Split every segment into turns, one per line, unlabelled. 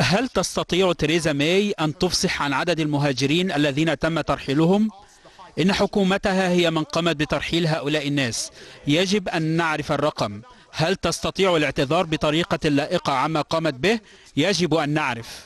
هل تستطيع تريزا ماي أن تفصح عن عدد المهاجرين الذين تم ترحيلهم؟ إن حكومتها هي من قامت بترحيل هؤلاء الناس يجب أن نعرف الرقم هل تستطيع الاعتذار بطريقة لائقة عما قامت به؟ يجب أن نعرف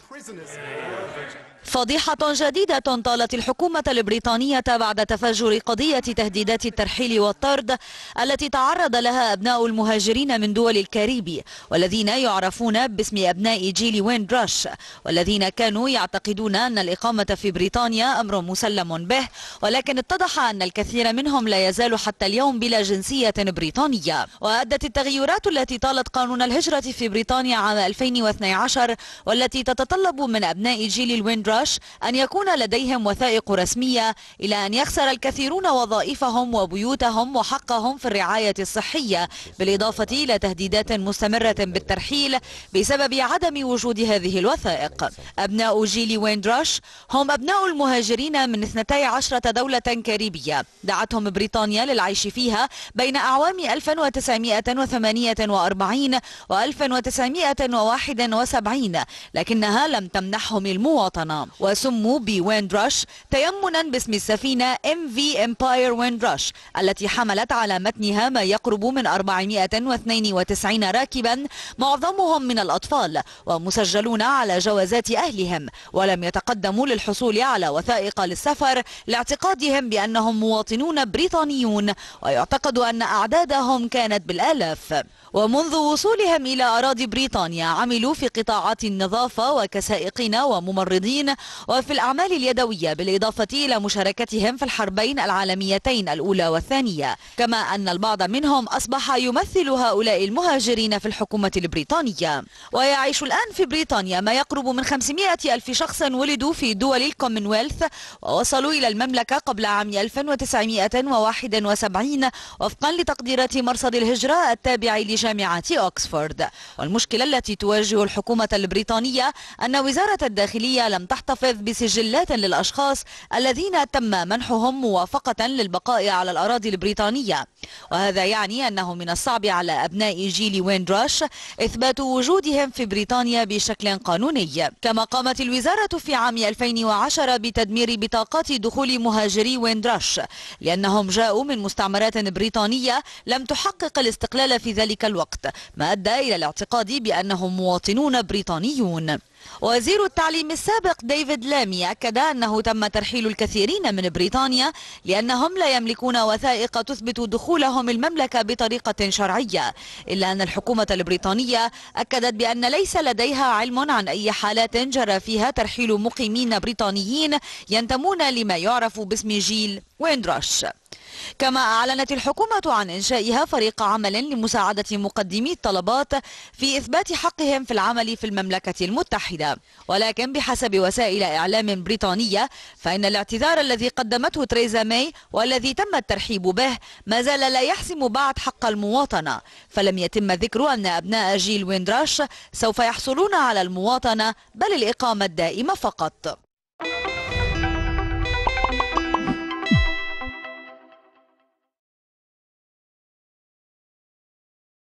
فضيحة جديدة طالت الحكومة البريطانية بعد تفجر قضية تهديدات الترحيل والطرد التي تعرض لها أبناء المهاجرين من دول الكاريبي والذين يعرفون باسم أبناء جيل ويندراش والذين كانوا يعتقدون أن الإقامة في بريطانيا أمر مسلم به ولكن اتضح أن الكثير منهم لا يزال حتى اليوم بلا جنسية بريطانية وأدت التغيرات التي طالت قانون الهجرة في بريطانيا عام 2012 والتي تتطلب من أبناء جيل الويندراش الأطراش أن يكون لديهم وثائق رسمية إلى أن يخسر الكثيرون وظائفهم وبيوتهم وحقهم في الرعاية الصحية بالإضافة إلى تهديدات مستمرة بالترحيل بسبب عدم وجود هذه الوثائق أبناء جيلي ويندراش هم أبناء المهاجرين من 12 دولة كاريبية دعتهم بريطانيا للعيش فيها بين أعوام 1948 و 1971 لكنها لم تمنحهم المواطنة نعم. وسموا بويند رش تيمنا باسم السفينة ام في امباير ويند رش التي حملت على متنها ما يقرب من 492 راكبا معظمهم من الأطفال ومسجلون على جوازات أهلهم ولم يتقدموا للحصول على وثائق للسفر لاعتقادهم بأنهم مواطنون بريطانيون ويعتقد أن أعدادهم كانت بالآلاف ومنذ وصولهم إلى أراضي بريطانيا عملوا في قطاعات النظافة وكسائقين وممرضين وفي الأعمال اليدوية بالإضافة إلى مشاركتهم في الحربين العالميتين الأولى والثانية كما أن البعض منهم أصبح يمثل هؤلاء المهاجرين في الحكومة البريطانية ويعيش الآن في بريطانيا ما يقرب من 500 ألف شخص ولدوا في دول الكومنولث ووصلوا إلى المملكة قبل عام 1971 وفقا لتقديرات مرصد الهجرة التابع لشركة جامعة أوكسفورد والمشكلة التي تواجه الحكومة البريطانية أن وزارة الداخلية لم تحتفظ بسجلات للأشخاص الذين تم منحهم موافقة للبقاء على الأراضي البريطانية وهذا يعني أنه من الصعب على أبناء جيل ويندراش إثبات وجودهم في بريطانيا بشكل قانوني كما قامت الوزارة في عام 2010 بتدمير بطاقات دخول مهاجري ويندراش لأنهم جاءوا من مستعمرات بريطانية لم تحقق الاستقلال في ذلك الوقت ما أدى إلى الاعتقاد بأنهم مواطنون بريطانيون وزير التعليم السابق ديفيد لامي أكد أنه تم ترحيل الكثيرين من بريطانيا لأنهم لا يملكون وثائق تثبت دخولهم المملكة بطريقة شرعية إلا أن الحكومة البريطانية أكدت بأن ليس لديها علم عن أي حالات جرى فيها ترحيل مقيمين بريطانيين ينتمون لما يعرف باسم جيل ويندراش كما أعلنت الحكومة عن إنشائها فريق عمل لمساعدة مقدمي الطلبات في إثبات حقهم في العمل في المملكة المتحدة ولكن بحسب وسائل إعلام بريطانية فإن الاعتذار الذي قدمته تريزا ماي والذي تم الترحيب به ما زال لا يحسم بعد حق المواطنة فلم يتم ذكر أن أبناء جيل ويندراش سوف يحصلون على المواطنة بل الإقامة الدائمة فقط